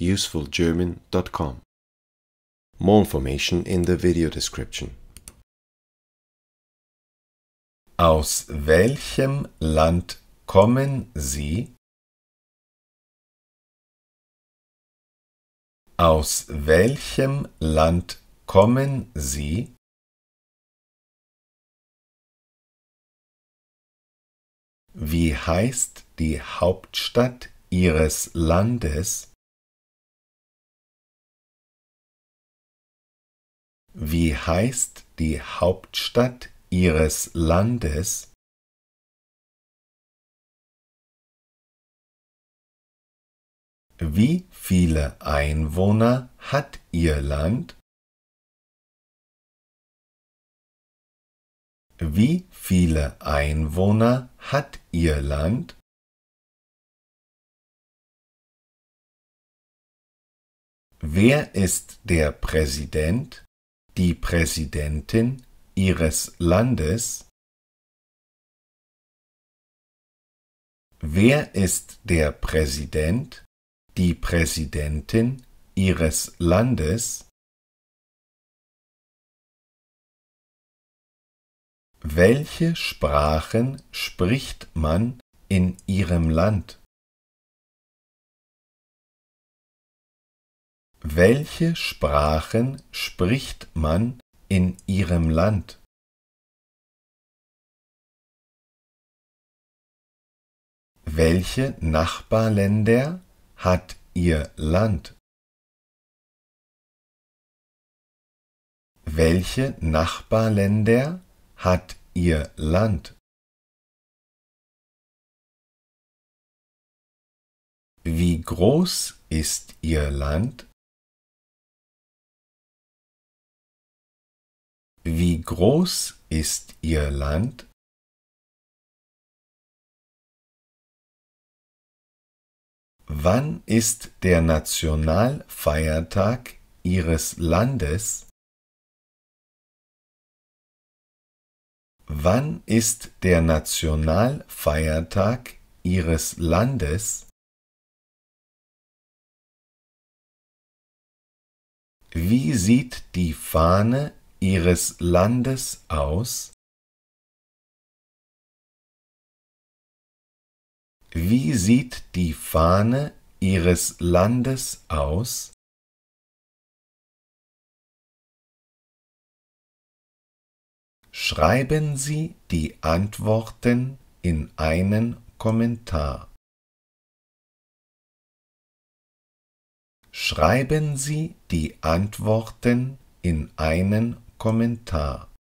usefulgerman.com. More information in the video description. Aus welchem Land kommen Sie? Aus welchem Land kommen Sie? Wie heißt die Hauptstadt Ihres Landes? Wie heißt die Hauptstadt ihres Landes? Wie viele Einwohner hat Ihr Land? Wie viele Einwohner hat Ihr Land? Wer ist der Präsident? die Präsidentin ihres Landes? Wer ist der Präsident, die Präsidentin ihres Landes? Welche Sprachen spricht man in ihrem Land? Welche Sprachen spricht man in Ihrem Land? Welche Nachbarländer hat Ihr Land? Welche Nachbarländer hat Ihr Land? Wie groß ist Ihr Land? Wie groß ist Ihr Land? Wann ist der Nationalfeiertag Ihres Landes? Wann ist der Nationalfeiertag Ihres Landes? Wie sieht die Fahne ihres Landes aus? Wie sieht die Fahne Ihres Landes aus? Schreiben Sie die Antworten in einen Kommentar. Schreiben Sie die Antworten in einen comentar